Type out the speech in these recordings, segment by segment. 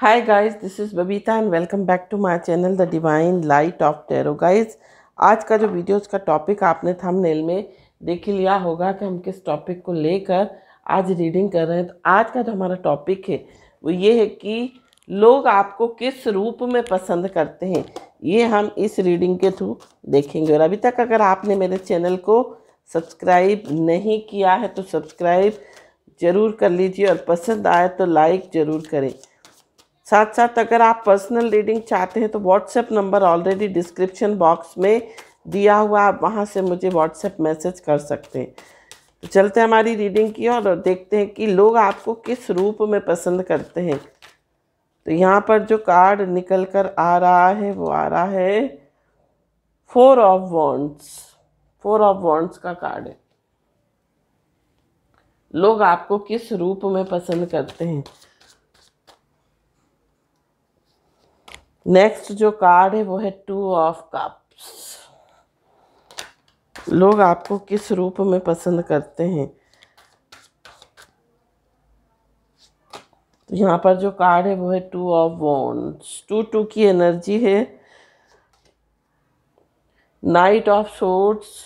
Hi guys this is Babita and welcome back to my channel the divine light of tarot guys आज का जो videos का topic आपने thumbnail में देख लिया होगा कि हम किस टॉपिक को लेकर आज रीडिंग कर रहे हैं तो आज का जो हमारा टॉपिक है वो ये है कि लोग आपको किस रूप में पसंद करते हैं ये हम इस रीडिंग के थ्रू देखेंगे और अभी तक अगर आपने मेरे चैनल को सब्सक्राइब नहीं किया है तो सब्सक्राइब ज़रूर कर लीजिए और पसंद आए तो लाइक ज़रूर करें साथ साथ अगर आप पर्सनल रीडिंग चाहते हैं तो WhatsApp number already description box में दिया हुआ आप वहाँ से मुझे व्हाट्सएप मैसेज कर सकते हैं तो चलते हैं हमारी रीडिंग की और देखते हैं कि लोग आपको किस रूप में पसंद करते हैं तो यहाँ पर जो कार्ड निकल कर आ रहा है वो आ रहा है four of wands four of wands का कार्ड है लोग आपको किस रूप में पसंद करते हैं नेक्स्ट जो कार्ड है वो है टू ऑफ कप्स लोग आपको किस रूप में पसंद करते हैं तो यहाँ पर जो कार्ड है वो है two of wands two two की एनर्जी है knight of swords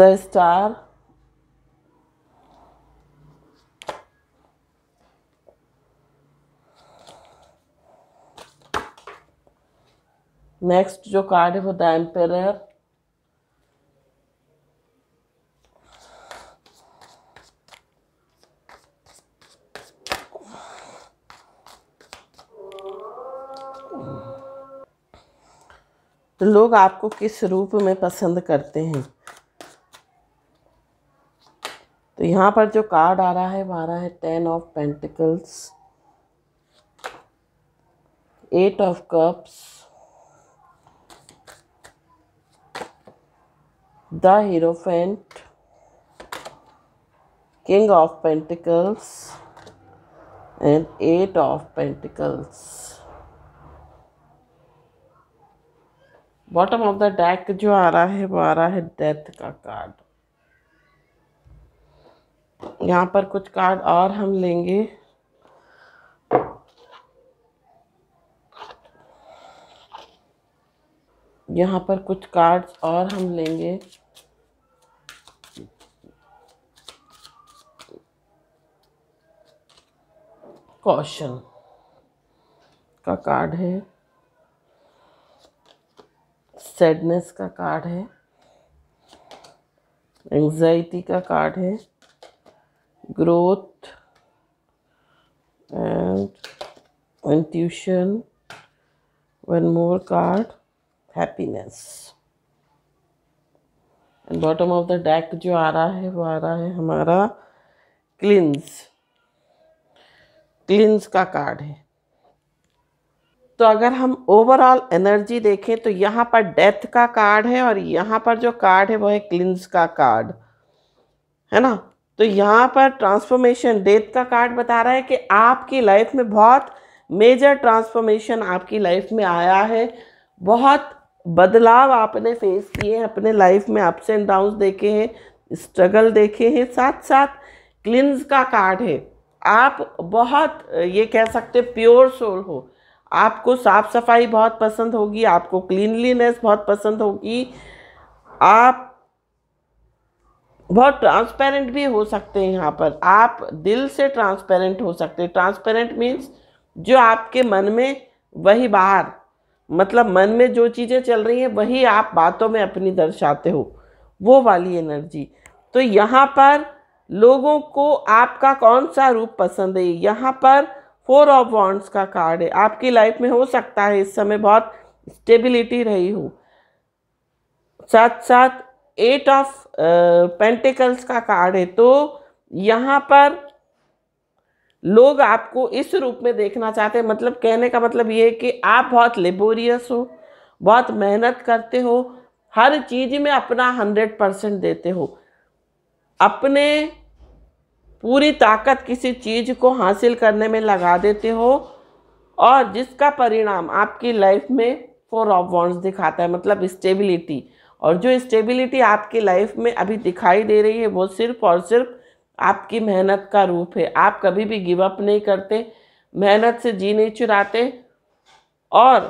the star next जो कार्ड है वो द एम्पेर तो लोग आपको किस रूप में पसंद करते हैं तो यहाँ पर जो कार्ड आ रहा है वह आ रहा है ten of pentacles eight of cups the Hierophant, King of Pentacles, and Eight of Pentacles. Bottom of the deck जो आ रहा है वो आ रहा है डेथ का कार्ड यहाँ पर कुछ कार्ड और हम लेंगे यहाँ पर कुछ कार्ड्स और हम लेंगे कौशल का कार्ड है सैडनेस का कार्ड है एंजाइटी का कार्ड है growth and intuition one more card happiness and bottom of the deck जो आ रहा है वो आ रहा है हमारा क्लिंस क्लिंस का कार्ड है तो अगर हम ओवरऑल एनर्जी देखें तो यहाँ पर डेथ का कार्ड है और यहाँ पर जो कार्ड है वो है क्लिंस का कार्ड है ना तो यहाँ पर ट्रांसफॉर्मेशन डेथ का कार्ड बता रहा है कि आपकी लाइफ में बहुत मेजर ट्रांसफॉर्मेशन आपकी लाइफ में आया है बहुत बदलाव आपने फेस किए हैं अपने लाइफ में अप्स एंड डाउन देखे हैं स्ट्रगल देखे हैं साथ साथ क्लिंस का कार्ड है आप बहुत ये कह सकते प्योर सोल हो आपको साफ़ सफाई बहुत पसंद होगी आपको क्लीनलीनेस बहुत पसंद होगी आप बहुत ट्रांसपेरेंट भी हो सकते हैं यहाँ पर आप दिल से ट्रांसपेरेंट हो सकते हैं ट्रांसपेरेंट मीन्स जो आपके मन में वही बाहर मतलब मन में जो चीज़ें चल रही हैं वही आप बातों में अपनी दर्शाते हो वो वाली एनर्जी तो यहाँ पर लोगों को आपका कौन सा रूप पसंद है यहाँ पर फोर ऑफ वॉन्ट्स का कार्ड है आपकी लाइफ में हो सकता है इस समय बहुत स्टेबिलिटी रही हो साथ साथ एट ऑफ पेंटिकल्स का कार्ड है तो यहाँ पर लोग आपको इस रूप में देखना चाहते हैं मतलब कहने का मतलब ये है कि आप बहुत लेबोरियस हो बहुत मेहनत करते हो हर चीज़ में अपना हंड्रेड परसेंट देते हो अपने पूरी ताकत किसी चीज़ को हासिल करने में लगा देते हो और जिसका परिणाम आपकी लाइफ में फोर ऑफ वॉन्ट्स दिखाता है मतलब स्टेबिलिटी और जो स्टेबिलिटी आपकी लाइफ में अभी दिखाई दे रही है वो सिर्फ और सिर्फ आपकी मेहनत का रूप है आप कभी भी गिव अप नहीं करते मेहनत से जी नहीं चुराते और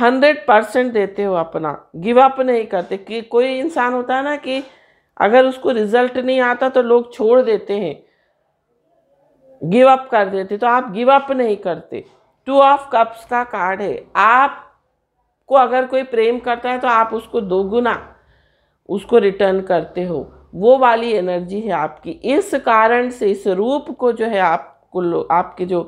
हंड्रेड परसेंट देते हो अपना गिव अप नहीं करते कि कोई इंसान होता है ना कि अगर उसको रिजल्ट नहीं आता तो लोग छोड़ देते हैं गिव अप कर देते तो आप गिव अप नहीं करते टू ऑफ कप्स का कार्ड है आपको अगर कोई प्रेम करता है तो आप उसको दोगुना उसको रिटर्न करते हो वो वाली एनर्जी है आपकी इस कारण से इस रूप को जो है आपको आपके जो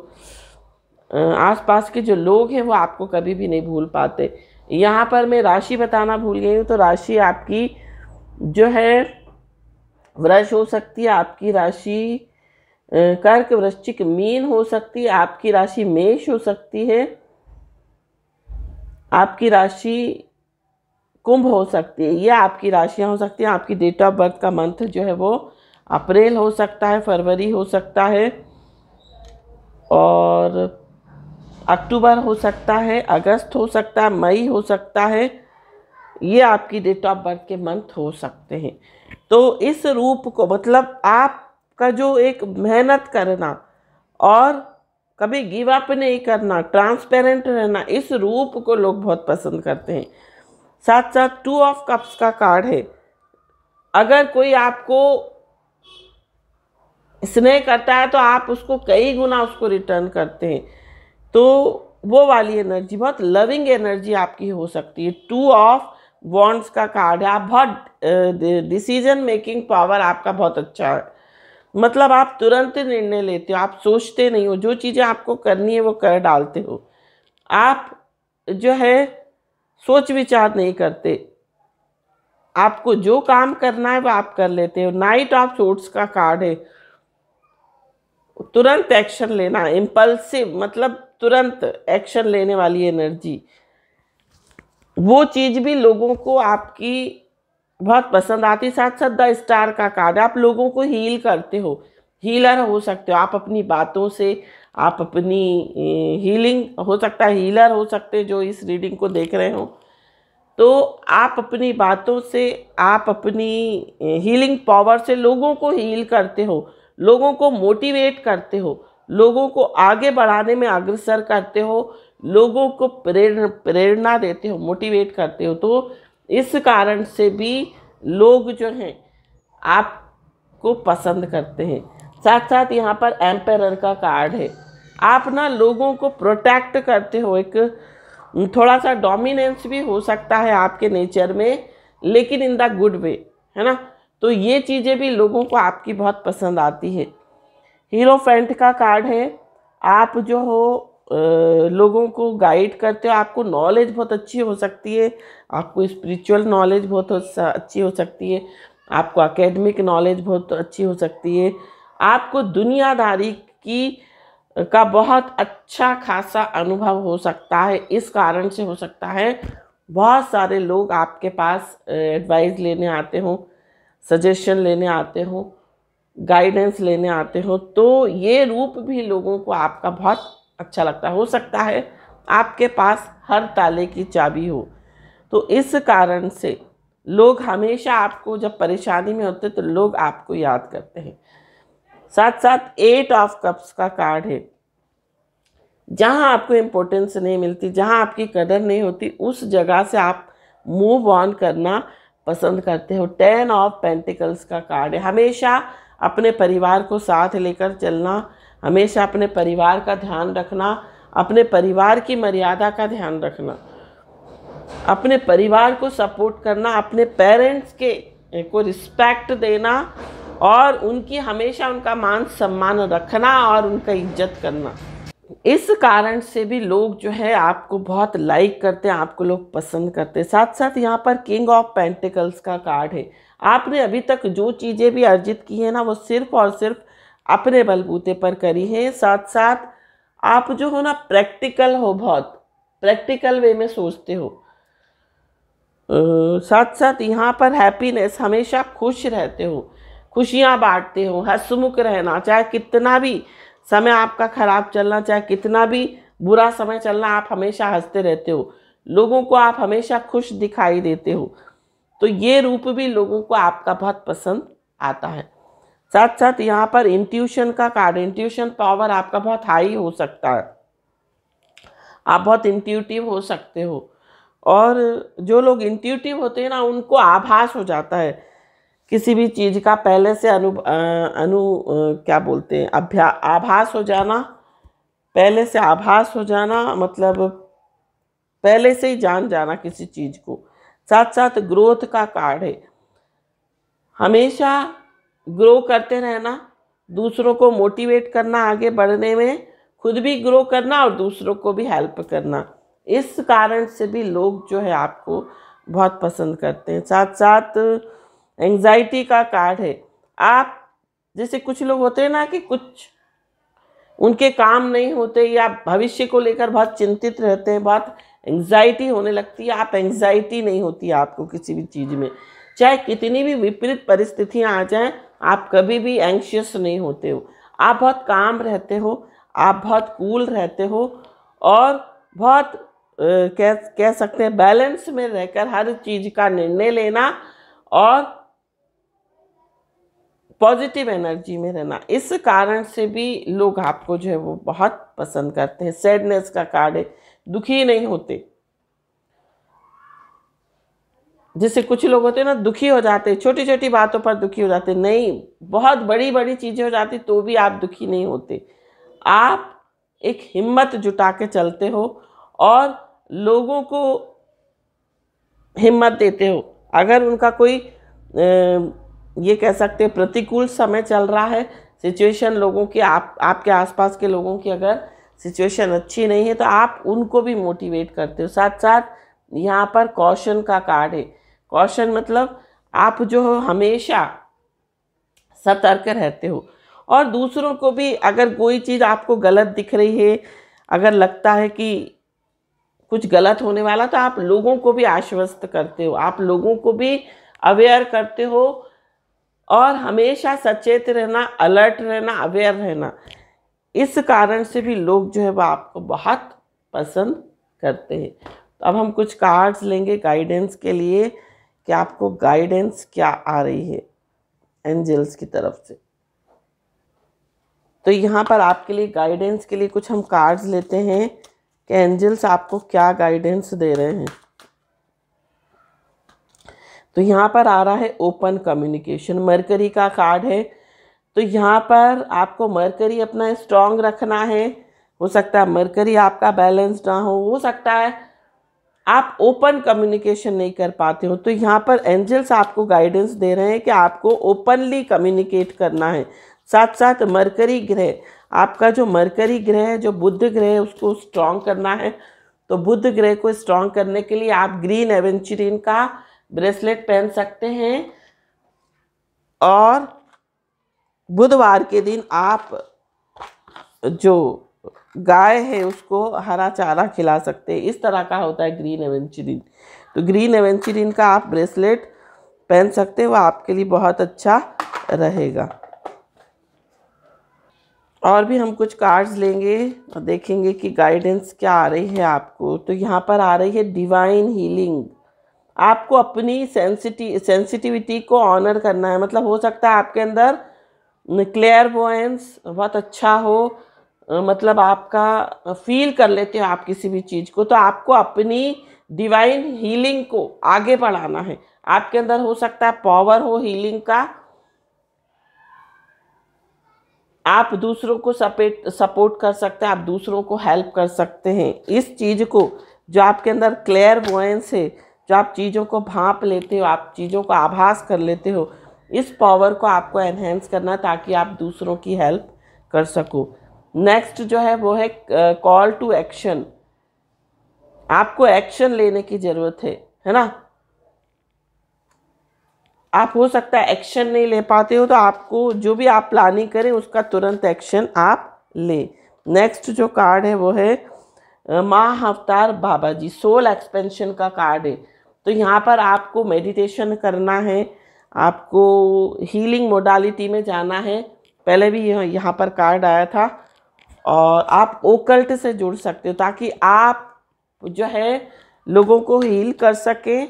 आसपास के जो लोग हैं वो आपको कभी भी नहीं भूल पाते यहाँ पर मैं राशि बताना भूल गई हूँ तो राशि आपकी जो है वृक्ष हो सकती है आपकी राशि कर्क वृश्चिक मीन हो सकती है आपकी राशि मेष हो सकती है आपकी राशि कुंभ हो सकती है ये आपकी राशियां हो सकती हैं आपकी डेट ऑफ बर्थ का मंथ जो है वो अप्रैल हो सकता है फरवरी हो सकता है और अक्टूबर हो सकता है अगस्त हो सकता है मई हो सकता है ये आपकी डेट ऑफ बर्थ के मंथ हो सकते हैं तो इस रूप को मतलब आपका जो एक मेहनत करना और कभी गिव अप नहीं करना ट्रांसपेरेंट रहना इस रूप को लोग बहुत पसंद करते हैं साथ साथ टू ऑफ कप्स का कार्ड है अगर कोई आपको स्नेह करता है तो आप उसको कई गुना उसको रिटर्न करते हैं तो वो वाली एनर्जी बहुत लविंग एनर्जी आपकी हो सकती है टू ऑफ बॉन्ड्स का कार्ड है आप बहुत डिसीजन मेकिंग पावर आपका बहुत अच्छा है मतलब आप तुरंत निर्णय लेते हो आप सोचते नहीं हो जो चीज़ें आपको करनी है वो कर डालते हो आप जो है सोच विचार नहीं करते आपको जो काम करना है वो आप कर लेते हो नाइट ऑफ सोट्स का कार्ड है तुरंत एक्शन लेना इम्पल्सिव मतलब तुरंत एक्शन लेने वाली एनर्जी वो चीज़ भी लोगों को आपकी बहुत पसंद आती साथ साथ द स्टार का कार्ड आप लोगों को हील करते हो हीलर हो सकते हो आप अपनी बातों से आप अपनी हीलिंग हो सकता है हीलर हो सकते जो इस रीडिंग को देख रहे हो तो आप अपनी बातों से आप अपनी हीलिंग पावर से लोगों को हील करते हो लोगों को मोटिवेट करते हो लोगों को आगे बढ़ाने में अग्रसर करते हो लोगों को प्रेर प्रेरणा देते हो मोटिवेट करते हो तो इस कारण से भी लोग जो हैं आपको पसंद करते हैं साथ साथ यहाँ पर एम्पेरर का कार्ड है आप ना लोगों को प्रोटेक्ट करते हो एक थोड़ा सा डोमिनेंस भी हो सकता है आपके नेचर में लेकिन इन द गुड वे है ना तो ये चीज़ें भी लोगों को आपकी बहुत पसंद आती है हीरो फेंट का कार्ड है आप जो हो लोगों को गाइड करते हो आपको नॉलेज बहुत अच्छी हो सकती है आपको स्पिरिचुअल नॉलेज बहुत अच्छी हो सकती है आपको एकेडमिक नॉलेज बहुत अच्छी हो सकती है आपको दुनियादारी की का बहुत अच्छा खासा अनुभव हो सकता है इस कारण से हो सकता है बहुत सारे लोग आपके पास एडवाइस लेने आते हों सजेशन लेने आते हों गाइडेंस लेने आते हों तो ये रूप भी लोगों को आपका बहुत अच्छा लगता है हो सकता है आपके पास हर ताले की चाबी हो तो इस कारण से लोग हमेशा आपको जब परेशानी में होते तो लोग आपको याद करते हैं साथ साथ एट ऑफ कप्स का कार्ड है जहाँ आपको इम्पोर्टेंस नहीं मिलती जहाँ आपकी कदर नहीं होती उस जगह से आप मूव ऑन करना पसंद करते हो टेन ऑफ पेंटिकल्स का कार्ड है हमेशा अपने परिवार को साथ लेकर चलना हमेशा अपने परिवार का ध्यान रखना अपने परिवार की मर्यादा का ध्यान रखना अपने परिवार को सपोर्ट करना अपने पेरेंट्स के को रिस्पेक्ट देना और उनकी हमेशा उनका मान सम्मान रखना और उनका इज्जत करना इस कारण से भी लोग जो है आपको बहुत लाइक करते हैं आपको लोग पसंद करते हैं साथ साथ यहाँ पर किंग ऑफ पेंटिकल्स का कार्ड है आपने अभी तक जो चीज़ें भी अर्जित की है ना वो सिर्फ और सिर्फ अपने बलबूते पर करी है साथ साथ आप जो हो ना प्रैक्टिकल हो बहुत प्रैक्टिकल वे में सोचते हो आ, साथ साथ यहाँ पर हैप्पीनेस हमेशा खुश रहते हो खुशियाँ बांटते हो हंसमुख रहना चाहे कितना भी समय आपका ख़राब चलना चाहे कितना भी बुरा समय चलना आप हमेशा हंसते रहते हो लोगों को आप हमेशा खुश दिखाई देते हो तो ये रूप भी लोगों को आपका बहुत पसंद आता है साथ साथ यहाँ पर इंट्यूशन का कार्ड इंट्यूशन पावर आपका बहुत हाई हो सकता है आप बहुत इंट्यूटिव हो सकते हो और जो लोग इंट्यूटिव होते हैं ना उनको आभास हो जाता है किसी भी चीज़ का पहले से अनु अनु क्या बोलते हैं अभ्या आभास हो जाना पहले से आभास हो जाना मतलब पहले से ही जान जाना किसी चीज़ को साथ साथ ग्रोथ का कार्ड है हमेशा ग्रो करते रहना दूसरों को मोटिवेट करना आगे बढ़ने में खुद भी ग्रो करना और दूसरों को भी हेल्प करना इस कारण से भी लोग जो है आपको बहुत पसंद करते हैं साथ साथ एंजाइटी का कार्ड है आप जैसे कुछ लोग होते हैं ना कि कुछ उनके काम नहीं होते या भविष्य को लेकर बहुत चिंतित रहते हैं बहुत एंजाइटी होने लगती है आप एंजाइटी नहीं होती आपको किसी भी चीज़ में चाहे कितनी भी विपरीत परिस्थितियाँ आ जाएं आप कभी भी एंक्शियस नहीं होते हो आप बहुत काम रहते हो आप बहुत कूल रहते हो और बहुत कह कह सकते हैं बैलेंस में रहकर हर चीज़ का निर्णय लेना और पॉजिटिव एनर्जी में रहना इस कारण से भी लोग आपको जो है वो बहुत पसंद करते हैं सैडनेस का कार्ड है दुखी नहीं होते जिससे कुछ लोग होते हैं ना दुखी हो जाते छोटी छोटी बातों पर दुखी हो जाते नहीं बहुत बड़ी बड़ी चीज़ें हो जाती तो भी आप दुखी नहीं होते आप एक हिम्मत जुटा के चलते हो और लोगों को हिम्मत देते हो अगर उनका कोई ये कह सकते हैं प्रतिकूल समय चल रहा है सिचुएशन लोगों की आप आपके आसपास के लोगों की अगर सिचुएशन अच्छी नहीं है तो आप उनको भी मोटिवेट करते हो साथ साथ यहाँ पर कौशन का कार्ड है कौशन मतलब आप जो हो हमेशा सतर्क रहते हो और दूसरों को भी अगर कोई चीज़ आपको गलत दिख रही है अगर लगता है कि कुछ गलत होने वाला तो आप लोगों को भी आश्वस्त करते हो आप लोगों को भी अवेयर करते हो और हमेशा सचेत रहना अलर्ट रहना अवेयर रहना इस कारण से भी लोग जो है वह आपको बहुत पसंद करते हैं तो अब हम कुछ कार्ड्स लेंगे गाइडेंस के लिए कि आपको गाइडेंस क्या आ रही है एंजल्स की तरफ से तो यहाँ पर आपके लिए गाइडेंस के लिए कुछ हम कार्ड्स लेते हैं कि एंजल्स आपको क्या गाइडेंस दे रहे हैं तो यहाँ पर आ रहा है ओपन कम्युनिकेशन मरकरी का कार्ड है तो यहाँ पर आपको मरकरी अपना स्ट्रांग रखना है हो सकता है मरकरी आपका बैलेंस ना हो हो सकता है आप ओपन कम्युनिकेशन नहीं कर पाते हो तो यहाँ पर एंजल्स आपको गाइडेंस दे रहे हैं कि आपको ओपनली कम्युनिकेट करना है साथ साथ मरकरी ग्रह आपका जो मरकरी ग्रह है जो बुद्ध ग्रह है उसको स्ट्रॉन्ग करना है तो बुद्ध ग्रह को स्ट्रॉन्ग करने के लिए आप ग्रीन एवेंचुरिन का ब्रेसलेट पहन सकते हैं और बुधवार के दिन आप जो गाय है उसको हरा चारा खिला सकते हैं इस तरह का होता है ग्रीन एवेंचुरिन तो ग्रीन एवेंचुरिन का आप ब्रेसलेट पहन सकते हैं वह आपके लिए बहुत अच्छा रहेगा और भी हम कुछ कार्ड्स लेंगे और देखेंगे कि गाइडेंस क्या आ रही है आपको तो यहाँ पर आ रही है डिवाइन हीलिंग आपको अपनी सेंसिटी सेंसिटिविटी को ऑनर करना है मतलब हो सकता है आपके अंदर क्लेयर वोएंस बहुत अच्छा हो मतलब आपका फील कर लेते हो आप किसी भी चीज़ को तो आपको अपनी डिवाइन हीलिंग को आगे बढ़ाना है आपके अंदर हो सकता है पावर हो हीलिंग का आप दूसरों को सपेट सपोर्ट कर सकते हैं आप दूसरों को हेल्प कर सकते हैं इस चीज़ को जो आपके अंदर क्लियर वॉयस है जो आप चीज़ों को भाप लेते हो आप चीज़ों को आभास कर लेते हो इस पावर को आपको एनहेंस करना ताकि आप दूसरों की हेल्प कर सको नेक्स्ट जो है वो है कॉल टू एक्शन आपको एक्शन लेने की ज़रूरत है है ना आप हो सकता है एक्शन नहीं ले पाते हो तो आपको जो भी आप प्लानिंग करें उसका तुरंत एक्शन आप ले नेक्स्ट जो कार्ड है वो है माँ अवतार बाबा जी सोल एक्सपेंशन का कार्ड है तो यहाँ पर आपको मेडिटेशन करना है आपको हीलिंग मोडालिटी में जाना है पहले भी यहाँ पर कार्ड आया था और आप ओकल्ट से जुड़ सकते हो ताकि आप जो है लोगों को हील कर सकें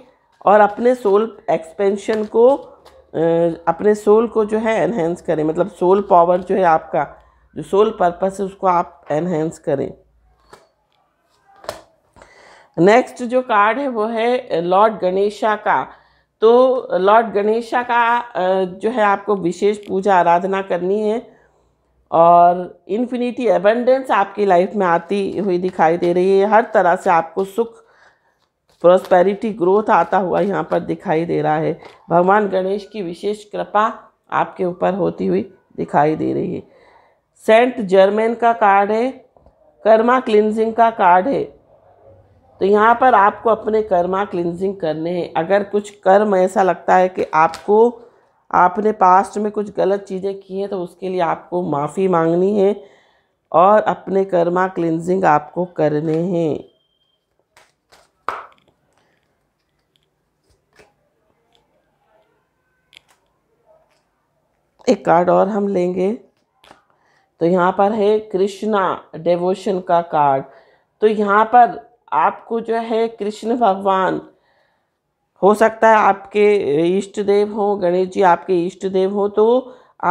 और अपने सोल एक्सपेंशन को अपने सोल को जो है एनहेंस करें मतलब सोल पावर जो है आपका जो सोल पर्पस है उसको आप एनहेंस करें नेक्स्ट जो कार्ड है वो है लॉर्ड गणेशा का तो लॉर्ड गणेशा का जो है आपको विशेष पूजा आराधना करनी है और इन्फिनिटी एबेंडेंस आपकी लाइफ में आती हुई दिखाई दे रही है हर तरह से आपको सुख प्रोस्पेरिटी ग्रोथ आता हुआ यहाँ पर दिखाई दे रहा है भगवान गणेश की विशेष कृपा आपके ऊपर होती हुई दिखाई दे रही है सेंट जर्मेन का कार्ड है कर्मा क्लिनजिंग का कार्ड है तो यहाँ पर आपको अपने कर्मा क्लिनजिंग करने हैं अगर कुछ कर्म ऐसा लगता है कि आपको आपने पास्ट में कुछ गलत चीज़ें की हैं तो उसके लिए आपको माफ़ी मांगनी है और अपने कर्मा क्लिनजिंग आपको करने हैं एक कार्ड और हम लेंगे तो यहाँ पर है कृष्णा डेवोशन का कार्ड तो यहाँ पर आपको जो है कृष्ण भगवान हो सकता है आपके इष्ट देव हो गणेश जी आपके इष्ट देव हो तो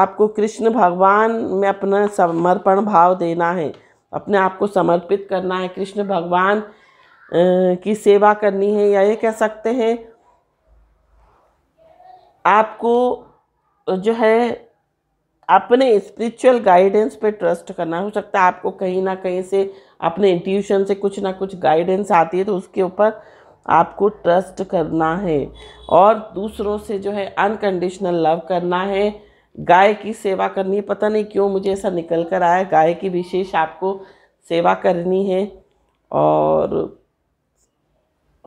आपको कृष्ण भगवान में अपना समर्पण भाव देना है अपने आप को समर्पित करना है कृष्ण भगवान की सेवा करनी है या ये कह सकते हैं आपको जो है अपने स्पिरिचुअल गाइडेंस पे ट्रस्ट करना हो सकता है आपको कहीं ना कहीं से अपने इंट्यूशन से कुछ ना कुछ गाइडेंस आती है तो उसके ऊपर आपको ट्रस्ट करना है और दूसरों से जो है अनकंडीशनल लव करना है गाय की सेवा करनी है पता नहीं क्यों मुझे ऐसा निकल कर आया गाय की विशेष आपको सेवा करनी है और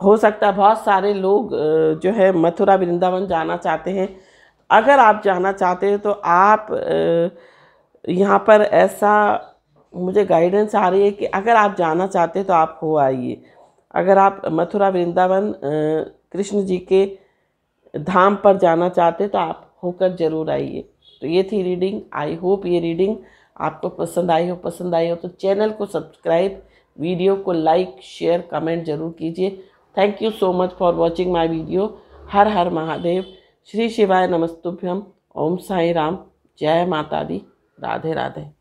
हो सकता है बहुत सारे लोग जो है मथुरा वृंदावन जाना चाहते हैं अगर आप जाना चाहते हैं तो आप यहाँ पर ऐसा मुझे गाइडेंस आ रही है कि अगर आप जाना चाहते हैं तो आप हो आइए अगर आप मथुरा वृंदावन कृष्ण जी के धाम पर जाना चाहते तो आप होकर ज़रूर आइए तो ये थी रीडिंग आई होप ये रीडिंग आपको पसंद आई हो पसंद आई हो तो चैनल को सब्सक्राइब वीडियो को लाइक शेयर कमेंट जरूर कीजिए thank you so much for watching my video हर हर महादेव श्री शिवाय नमस्तुभ्यम ओम साई राम जय माता दी राधे राधे